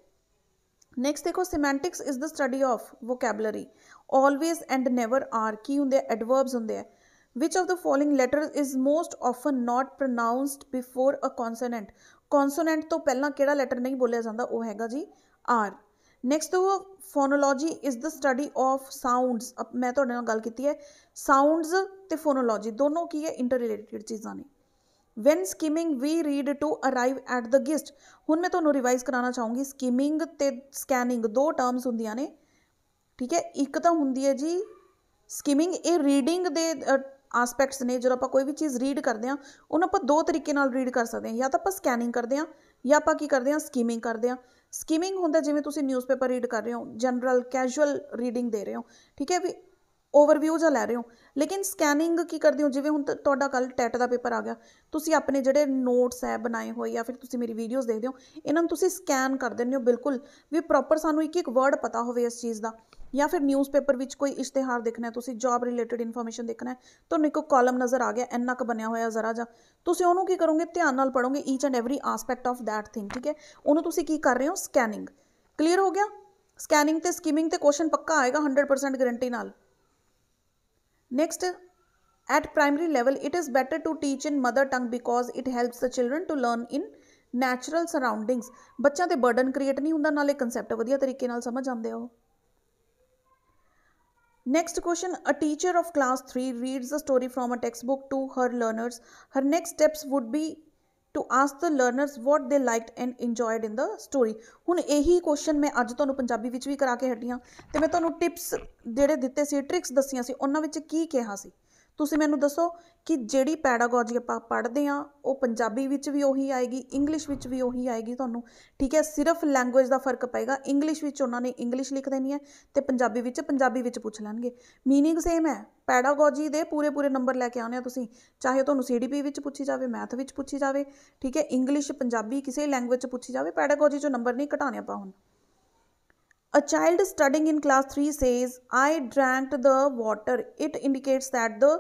ਨੈਕਸਟ ਦੇਖੋ semantics is the study of vocabulary always and never are ਕੀ ਹੁੰਦੇ ਐਡਵਰਬਸ ਹੁੰਦੇ ਆ Which of the following letters is most often not pronounced before a consonant? ਕonsonant ਤੋਂ ਪਹਿਲਾਂ ਕਿਹੜਾ ਲੈਟਰ ਨਹੀਂ ਬੋਲਿਆ ਜਾਂਦਾ ਉਹ ਹੈਗਾ ਜੀ ਆਰ ਨੈਕਸਟ ਉਹ phonology is the study of sounds ਮੈਂ ਤੁਹਾਡੇ ਨਾਲ ਗੱਲ ਕੀਤੀ ਹੈ ਸਾਊਂਡਸ ਤੇ ਫੋਨੋਲੋਜੀ ਦੋਨੋਂ ਕੀ ਹੈ ਇੰਟਰ ਰਿਲੇਟਡ ਚੀਜ਼ਾਂ ਨੇ when skimming we read to arrive at the gist ਹੁਣ ਮੈਂ ਤੁਹਾਨੂੰ ਰਿਵਾਈਜ਼ ਕਰਾਉਣਾ ਚਾਹੂੰਗੀ ਸਕਿਮਿੰਗ ਤੇ ਸਕੈਨਿੰਗ ਦੋ ਟਰਮਸ ਹੁੰਦੀਆਂ ਨੇ ਠੀਕ ਹੈ ਇੱਕ ਤਾਂ ਹੁੰਦੀ ਹੈ ਜੀ ਸਕਿਮਿੰਗ ਇਹ ਰੀਡਿੰਗ ਦੇ ਆਸਪੈਕਟਸ ਨੇ ਜਦੋਂ ਆਪਾਂ ਕੋਈ ਵੀ ਚੀਜ਼ ਰੀਡ ਕਰਦੇ ਆ ਉਹਨੂੰ ਆਪਾਂ ਦੋ ਤਰੀਕੇ ਨਾਲ ਰੀਡ ਕਰ ਸਕਦੇ ਆ ਜਾਂ ਤਾਂ ਆਪਾਂ ਸਕੈਨਿੰਗ ਕਰਦੇ ਆ ਜਾਂ ਆਪਾਂ ਕੀ ਕਰਦੇ ਆ ਸਕੀਮਿੰਗ ਕਰਦੇ ਆ ਸਕੀਮਿੰਗ ਹੁੰਦਾ ਜਿਵੇਂ ਤੁਸੀਂ ਨਿਊਜ਼ਪੇਪਰ ਰੀਡ ਕਰ ਰਹੇ ਹੋ ਜਨਰਲ ਕੈਜੂਅਲ ਰੀਡਿੰਗ ਦੇ ਰਹੇ ਹੋ ਠੀਕ ਹੈ ਵੀ ਓਵਰਵਿਊ ਜਾਂ ਲੈ ਰਹੇ ਹੋ ਲੇਕਿਨ ਸਕੈਨਿੰਗ ਕੀ ਕਰਦੇ ਹੋ ਜਿਵੇਂ ਹੁਣ ਤੁਹਾਡਾ ਕੱਲ ਟੈਟ ਦਾ ਪੇਪਰ ਆ ਗਿਆ ਤੁਸੀਂ ਆਪਣੇ ਜਿਹੜੇ ਨੋਟਸ ਐ ਬਣਾਏ ਹੋਏ ਜਾਂ ਫਿਰ ਤੁਸੀਂ ਮੇਰੀ ਵੀਡੀਓਜ਼ ਦੇਖਦੇ ਹੋ ਇਹਨਾਂ ਨੂੰ ਤੁਸੀਂ ਸਕੈਨ ਕਰ ਦਿੰਦੇ ਹੋ ਬਿਲਕੁਲ ਵੀ ਪ੍ਰੋਪਰ ਸਾਨੂੰ ਇੱਕ ਇੱਕ ਵਰਡ ਪਤਾ ਹੋਵੇ ਇਸ ਚੀਜ਼ ਦਾ ਜਾਂ ਫਿਰ ਨਿਊਜ਼ਪੇਪਰ ਵਿੱਚ ਕੋਈ ਇਸ਼ਤਿਹਾਰ ਦੇਖਣਾ ਤੁਸੀਂ ਜੌਬ ਰਿਲੇਟਡ ਇਨਫੋਰਮੇਸ਼ਨ ਦੇਖਣਾ ਹੈ ਤੁਹਾਨੂੰ ਇੱਕ ਕਾਲਮ ਨਜ਼ਰ ਆ ਗਿਆ ਇੰਨਾ ਕ ਬਣਿਆ ਹੋਇਆ ਜ਼ਰਾ ਜਾ ਤੁਸੀਂ ਉਹਨੂੰ ਕੀ ਕਰੋਗੇ ਧਿਆਨ ਨਾਲ ਪੜੋਗੇ each and every aspect of that thing ਠੀਕ ਹੈ ਉਹਨੂੰ ਤੁਸੀਂ ਕੀ ਕਰ ਰਹੇ ਹੋ ਸਕੈਨਿੰਗ ਕਲੀਅਰ ਹੋ ਗਿਆ ਸਕੈਨਿੰਗ ਤੇ ਸਕਿਮਿੰਗ ਤੇ ਕੁਐਸਚਨ ਪੱਕਾ ਆਏਗਾ 100% ਗਾਰੰਟੀ ਨਾਲ next at primary level it is better to teach in mother tongue because it helps the children to learn in natural surroundings ਬੱਚਿਆਂ ਤੇ ਬਰਡਨ ਕ੍ਰੀਏਟ ਨਹੀਂ ਹੁੰਦਾ ਨਾਲੇ ਕਨਸੈਪਟ ਵਧੀਆ ਤਰੀਕੇ ਨਾਲ ਸਮਝ ਆਉਂਦੇ ਆ ਉਹ next question a teacher of class 3 reads a story from a textbook to her learners her next steps would be to ask the learners what they liked and enjoyed in the story ਹੁਣ ਇਹੀ question ਮੈਂ ਅੱਜ ਤੁਹਾਨੂੰ ਪੰਜਾਬੀ ਵਿੱਚ ਵੀ ਕਰਾ ਕੇ ਹਟੀਆਂ ਤੇ ਮੈਂ ਤੁਹਾਨੂੰ ਟਿਪਸ ਜਿਹੜੇ ਦਿੱਤੇ ਸੀ ਟ੍ਰਿਕਸ ਦੱਸੀਆਂ ਸੀ ਉਹਨਾਂ ਵਿੱਚ ਕੀ ਕਿਹਾ ਸੀ ਤੁਸੀਂ ਮੈਨੂੰ ਦੱਸੋ ਕਿ ਜਿਹੜੀ ਪੈਡਾਗੋਜੀ ਆਪਾਂ ਪੜ੍ਹਦੇ ਆ ਉਹ ਪੰਜਾਬੀ ਵਿੱਚ ਵੀ ਉਹੀ ਆਏਗੀ ਇੰਗਲਿਸ਼ ਵਿੱਚ ਵੀ ਉਹੀ ਆਏਗੀ ਤੁਹਾਨੂੰ ਠੀਕ ਹੈ ਸਿਰਫ ਲੈਂਗੁਏਜ ਦਾ ਫਰਕ ਪਏਗਾ ਇੰਗਲਿਸ਼ ਵਿੱਚ ਉਹਨਾਂ ਨੇ ਇੰਗਲਿਸ਼ ਲਿਖ ਦੇਣੀ ਹੈ ਤੇ ਪੰਜਾਬੀ ਵਿੱਚ ਪੰਜਾਬੀ ਵਿੱਚ ਪੁੱਛ ਲੈਣਗੇ ਮੀਨਿੰਗ ਸੇਮ ਹੈ ਪੈਡਾਗੋਜੀ ਦੇ ਪੂਰੇ ਪੂਰੇ ਨੰਬਰ ਲੈ ਕੇ ਆਉਣੇ ਆ ਤੁਸੀਂ ਚਾਹੇ ਤੁਹਾਨੂੰ ਸੀਡੀਪੀ ਵਿੱਚ ਪੁੱਛੀ ਜਾਵੇ ਮੈਥ ਵਿੱਚ ਪੁੱਛੀ ਜਾਵੇ ਠੀਕ ਹੈ ਇੰਗਲਿਸ਼ ਪੰਜਾਬੀ ਕਿਸੇ ਲੈਂਗੁਏਜ ਚ ਪੁੱਛੀ ਜਾਵੇ ਪੈਡਾਗੋਜੀ ਚੋਂ ਨੰਬਰ ਨਹੀਂ ਘਟਾਣੇ ਆਪਾਂ ਹੁਣ A child studying in class 3 says, I drank the water. It indicates that the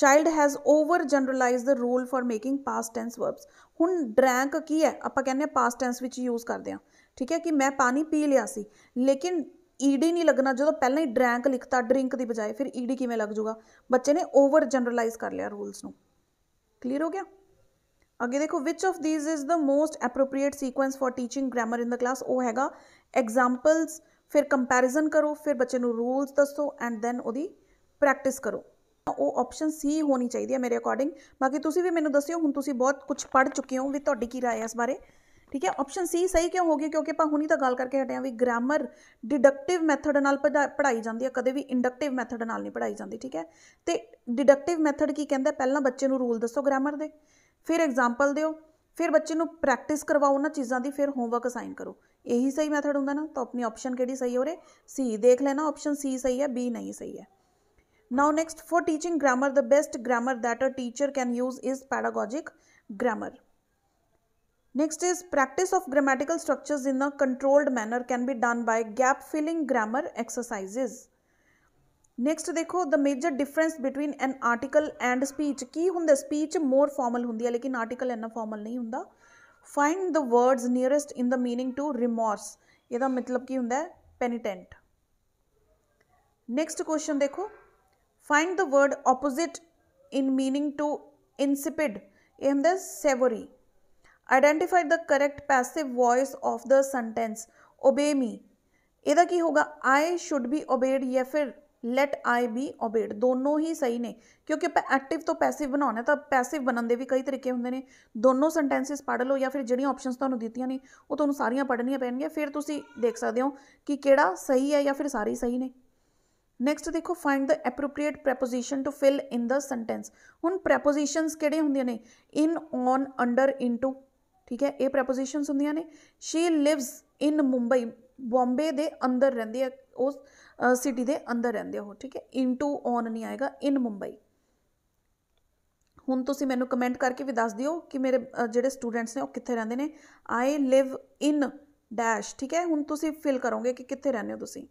child has over generalised the rule for making past tense verbs ਹੁਣ ਡਰੈਂਕ ਕੀ ਹੈ ਆਪਾਂ ਕਹਿੰਦੇ ਆ ਪਾਸਟ ਟੈਂਸ ਵਿੱਚ ਯੂਜ਼ ਕਰਦੇ ਆ ਠੀਕ ਹੈ ਕਿ ਮੈਂ ਪਾਣੀ ਪੀ ਲਿਆ ਸੀ ਲੇਕਿਨ ਈਡੀ ਨਹੀਂ ਲੱਗਣਾ ਜਦੋਂ ਪਹਿਲਾਂ ਹੀ ਡਰੈਂਕ ਲਿਖਤਾ ਡਰਿੰਕ ਦੀ ਬਜਾਏ ਫਿਰ ਈਡੀ ਕਿਵੇਂ ਲੱਗ ਜਾਊਗਾ ਬੱਚੇ ਨੇ ਓਵਰ ਜਨਰਲਾਈਜ਼ ਕਰ ਲਿਆ ਰੂਲਸ ਨੂੰ ਕਲੀਅਰ ਹੋ ਗਿਆ ਅੱਗੇ ਦੇਖੋ which of these is the most appropriate sequence for teaching grammar in the class ਉਹ ਹੈਗਾ ਐਗਜ਼ਾਮਪਲਸ ਫਿਰ ਕੰਪੈਰੀਜ਼ਨ ਕਰੋ ਫਿਰ ਬੱਚੇ ਨੂੰ ਰੂਲਸ ਦੱਸੋ ਐਂਡ ਦੈਨ ਉਹਦੀ ਪ੍ਰੈਕਟਿਸ ਕਰੋ ਉਹ ਆਪਸ਼ਨ ਸੀ ਹੋਣੀ ਚਾਹੀਦੀ ਹੈ ਮੇਰੇ ਅਕੋਰਡਿੰਗ ਬਾਕੀ ਤੁਸੀਂ ਵੀ ਮੈਨੂੰ ਦੱਸਿਓ ਹੁਣ ਤੁਸੀਂ ਬਹੁਤ ਕੁਝ ਪੜ ਚੁੱਕੇ ਹੋ ਵੀ ਤੁਹਾਡੀ ਕੀ رائے ਹੈ ਇਸ ਬਾਰੇ ਠੀਕ ਹੈ ਆਪਸ਼ਨ ਸੀ ਸਹੀ ਕਿਉਂ ਹੋ ਗਈ ਕਿਉਂਕਿ ਆਪਾਂ ਹੁਣੀ ਤਾਂ ਗੱਲ ਕਰਕੇ ਹਟਿਆ ਵੀ ਗ੍ਰਾਮਰ ਡਿਡਕਟਿਵ ਮੈਥਡ ਨਾਲ ਪੜਾਈ ਜਾਂਦੀ ਹੈ ਕਦੇ ਵੀ ਇੰਡਕਟਿਵ ਮੈਥਡ ਨਾਲ ਨਹੀਂ ਪੜਾਈ ਜਾਂਦੀ ਠੀਕ ਹੈ ਤੇ ਡਿਡਕਟਿਵ ਮੈਥਡ ਕੀ ਕਹਿੰਦਾ ਪਹਿਲਾਂ ਬੱਚੇ ਨੂੰ ਰੂਲ ਦੱਸੋ ਗ੍ਰਾਮਰ ਦੇ ਫਿਰ ਐਗਜ਼ਾਮਪਲ ਦਿਓ ਫਿਰ ਬੱਚੇ ਨੂੰ ਪ੍ਰੈਕਟਿਸ ਕਰਵਾਓ ਉਹਨਾਂ ਚੀਜ਼ਾਂ ਦੀ ਫਿਰ ਹੋਮਵਰਕ ਅਸਾਈਨ ਕਰੋ ਇਹੀ ਸਹੀ ਮੈਥਡ ਹੁੰਦਾ ਨਾ ਤਾਂ ਆਪਣੀ ਆਪਸ਼ਨ ਕਿਹੜੀ ਸਹੀ ਹੋ ਰੇ ਸੀ ਦੇਖ ਲੈਣਾ ਆਪਸ਼ਨ ਸੀ ਸਹੀ ਹੈ ਬੀ ਨਹੀਂ ਸਹੀ ਹੈ now next for teaching grammar the best grammar that a teacher can use is pedagogic grammar next is practice of grammatical structures in a controlled manner can be done by gap filling grammar exercises next देखो the major difference between an article and speech की होंगे speech मोर formal होंगी लेकिन article इन्ना formal नहीं होंगे find the words nearest in the meaning to remorse यद मतलब की होंगे पेनीटेंट नैक्सट क्वेश्चन देखो find the word opposite in meaning to insipid यह होंगे savoury identify the correct passive voice of the sentence obey me एद होगा I should be obeyed या फिर ਲੈਟ ਆਈ ਬੀ ਓਬੇਡ ਦੋਨੋਂ ਹੀ ਸਹੀ ਨੇ ਕਿਉਂਕਿ ਆਪਾਂ ਐਕਟਿਵ ਤੋਂ ਪੈਸਿਵ ਬਣਾਉਣਾ ਤਾਂ ਪੈਸਿਵ ਬਣਨ ਦੇ ਵੀ ਕਈ ਤਰੀਕੇ ਹੁੰਦੇ ਨੇ ਦੋਨੋਂ ਸੈਂਟੈਂਸਸ ਪੜ੍ਹ ਲਓ ਜਾਂ ਫਿਰ ਜਿਹੜੀਆਂ ਆਪਸ਼ਨਸ ਤੁਹਾਨੂੰ ਦਿੱਤੀਆਂ ਨੇ ਉਹ ਤੁਹਾਨੂੰ ਸਾਰੀਆਂ ਪੜ੍ਹਨੀਆਂ ਪੈਣਗੀਆਂ ਫਿਰ ਤੁਸੀਂ ਦੇਖ ਸਕਦੇ ਹੋ ਕਿ ਕਿਹੜਾ ਸਹੀ ਹੈ ਜਾਂ ਫਿਰ ਸਾਰੇ ਸਹੀ ਨੇ ਨੈਕਸਟ ਦੇਖੋ find the appropriate preposition to fill in the sentence ਹੁਣ ਪ੍ਰੀਪੋਜੀਸ਼ਨਸ ਕਿਹੜੇ ਹੁੰਦੀਆਂ ਨੇ ਇਨ ਔਨ ਅੰਡਰ ਇਨਟੂ ਠੀਕ ਹੈ ਇਹ ਪ੍ਰੀਪੋਜੀਸ਼ਨਸ ਹੁੰਦੀਆਂ ਨੇ she lives in Mumbai Bombay ਦੇ ਅੰਦਰ ਰਹਿੰਦੀ ਹੈ ਉਸ ਸਿਟੀ ਦੇ ਅੰਦਰ ਰਹਿੰਦੇ ਹੋ ਠੀਕ ਹੈ ਇਨਟੂ ਔਨ ਨਹੀਂ ਆਏਗਾ ਇਨ ਮੁੰਬਈ ਹੁਣ ਤੁਸੀਂ ਮੈਨੂੰ ਕਮੈਂਟ ਕਰਕੇ ਵੀ ਦੱਸ ਦਿਓ ਕਿ ਮੇਰੇ ਜਿਹੜੇ ਸਟੂਡੈਂਟਸ ਨੇ ਉਹ ਕਿੱਥੇ ਰਹਿੰਦੇ ਨੇ ਆਈ ਲਿਵ ਇਨ ਡੈਸ਼ ਠੀਕ ਹੈ ਹੁਣ ਤੁਸੀਂ ਫਿਲ ਕਰੋਗੇ ਕਿ ਕਿੱਥੇ ਰਹਿੰਦੇ ਹੋ ਤੁਸੀਂ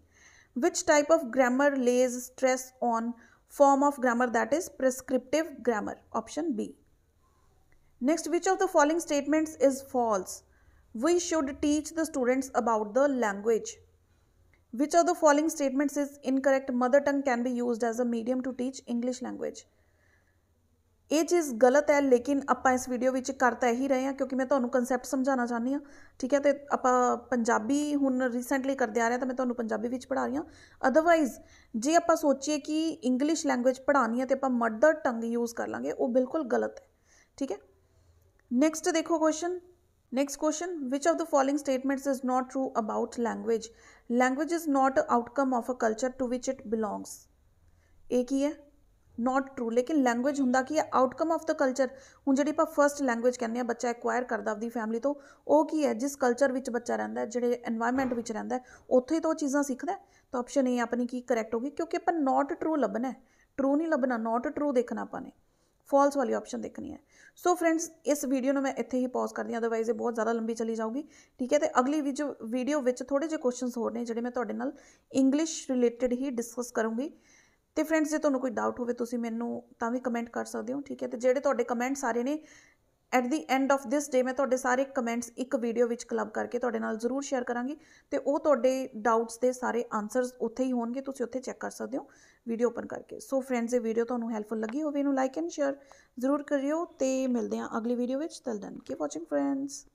which type of grammar lays stress on form of grammar that is prescriptive grammar option B next which of the following statements is false we should teach the students about the language Which of the following statements is incorrect? Mother tongue can be used as a medium to teach English language. ਇਹ ਚੀਜ਼ ਗਲਤ ਹੈ ਲੇਕਿਨ ਆਪਾਂ ਇਸ video ਵਿੱਚ ਕਰਤਾ ਹੀ ਰਹੇ ਹਾਂ ਕਿਉਂਕਿ ਮੈਂ ਤੁਹਾਨੂੰ ਕਨਸੈਪਟ ਸਮਝਾਉਣਾ ਚਾਹੁੰਦੀ ਹਾਂ ਠੀਕ ਹੈ ਤੇ ਆਪਾਂ ਪੰਜਾਬੀ ਹੁਣ ਰੀਸੈਂਟਲੀ ਕਰਦੇ ਆ ਰਹੇ ਹਾਂ ਤਾਂ ਮੈਂ ਤੁਹਾਨੂੰ ਪੰਜਾਬੀ ਵਿੱਚ ਪੜ੍ਹਾ ਰਹੀ ਹਾਂ ਅਦਰਵਾਈਜ਼ ਜੇ ਆਪਾਂ ਸੋਚੀਏ ਕਿ ਇੰਗਲਿਸ਼ ਲੈਂਗੁਏਜ ਪੜ੍ਹਾਉਣੀ ਹੈ ਤੇ ਆਪਾਂ ਮਦਰ ਟੰਗ ਯੂਜ਼ ਕਰ ਲਾਂਗੇ ਉਹ ਬਿਲਕੁਲ ਗਲਤ ਹੈ ਠੀਕ ਹੈ ਨੈਕਸਟ ਦੇਖੋ question next question which of the following statements is not true about language language is not a outcome of a culture to which it belongs ਇਹ ਕੀ ਹੈ ਨਾਟ ਟਰੂ ਲੇਕਿਨ ਲੈਂਗੁਏਜ ਹੁੰਦਾ ਕੀ ਹੈ ਆਊਟਕਮ ਆਫ ਦਾ ਕਲਚਰ ਹੁਣ ਜਿਹੜੀ ਆਪਾਂ first language ਕਹਿੰਦੇ ਆ ਬੱਚਾ ਐਕਵਾਇਰ ਕਰਦਾ ਆਪਣੀ ਫੈਮਿਲੀ ਤੋਂ ਉਹ ਕੀ ਹੈ ਜਿਸ ਕਲਚਰ ਵਿੱਚ ਬੱਚਾ ਰਹਿੰਦਾ ਹੈ ਜਿਹੜੇ এনवायरमेंट ਵਿੱਚ ਰਹਿੰਦਾ ਹੈ ਉੱਥੇ ਤੋਂ ਚੀਜ਼ਾਂ ਸਿੱਖਦਾ ਤਾਂ ਆਪਸ਼ਨ ਏ ਆਪਣੀ ਕੀ ਕਰੈਕਟ ਹੋਗੀ ਕਿਉਂਕਿ ਆਪਾਂ ਨਾਟ ਟਰੂ ਲੱਭਣਾ ਹੈ ਟਰੂ ਨਹੀਂ ਲੱਭਣਾ ਨਾਟ ਟਰੂ ਦੇਖਣਾ ਆਪਾਂ ਨੇ ਫਾਲਸ ਵਾਲੀ ਆਪਸ਼ਨ ਦੇਖਣੀ ਹੈ ਸੋ ਫਰੈਂਡਸ ਇਸ ਵੀਡੀਓ ਨੂੰ ਮੈਂ ਇੱਥੇ ਹੀ ਪੌਜ਼ ਕਰਦੀ ਹਾਂ ਅਦਰਵਾਈਜ਼ ਇਹ ਬਹੁਤ ਜ਼ਿਆਦਾ ਲੰਬੀ ਚਲੀ ਜਾਊਗੀ ਠੀਕ ਹੈ ਤੇ ਅਗਲੀ ਵੀਡੀਓ ਵਿੱਚ ਥੋੜੇ ਜਿਹੇ ਕੁਐਸਚਨਸ ਹੋਰ ਨੇ ਜਿਹੜੇ ਮੈਂ ਤੁਹਾਡੇ ਨਾਲ ਇੰਗਲਿਸ਼ ਰਿਲੇਟਡ ਹੀ ਡਿਸਕਸ ਕਰੂੰਗੀ ਤੇ ਫਰੈਂਡਸ ਜੇ ਤੁਹਾਨੂੰ ਕੋਈ ਡਾਊਟ ਹੋਵੇ ਤੁਸੀਂ ਮੈਨੂੰ ਤਾਂ ਵੀ ਕਮੈਂਟ ਕਰ ਸਕਦੇ ਹੋ ਠੀਕ ਹੈ ਤੇ ਜਿਹੜੇ ਤੁਹਾਡੇ ਕਮੈਂਟ ਸਾਰੇ ਨੇ at the end of this day ਮੈਂ ਤੁਹਾਡੇ ਸਾਰੇ ਕਮੈਂਟਸ ਇੱਕ ਵੀਡੀਓ ਵਿੱਚ ਕਲੱਬ ਕਰਕੇ ਤੁਹਾਡੇ ਨਾਲ ਜ਼ਰੂਰ ਸ਼ੇਅਰ ਕਰਾਂਗੀ ਤੇ ਉਹ ਤੁਹਾਡੇ ਡਾਊਟਸ ਦੇ ਸਾਰੇ ਆਨਸਰਸ ਉੱਥੇ ਹੀ ਹੋਣਗੇ ਤੁਸੀਂ ਉੱਥੇ ਚੈੱਕ ਕਰ ਸਕਦੇ ਹੋ ਵੀਡੀਓ ਓਪਨ ਕਰਕੇ ਸੋ ਫਰੈਂਡਸ ਇਹ ਵੀਡੀਓ ਤੁਹਾਨੂੰ ਹੈਲਪਫੁਲ ਲੱਗੀ ਹੋਵੇ ਇਹਨੂੰ ਲਾਈਕ ਐਂਡ ਸ਼ੇਅਰ ਜ਼ਰੂਰ ਕਰਿਓ ਤੇ ਮਿਲਦੇ ਹਾਂ ਅਗਲੀ ਵੀਡੀਓ ਵਿੱਚ ਤਲ ਦਨ ਕੀ ਵਾਚਿੰਗ ਫਰੈਂਡਸ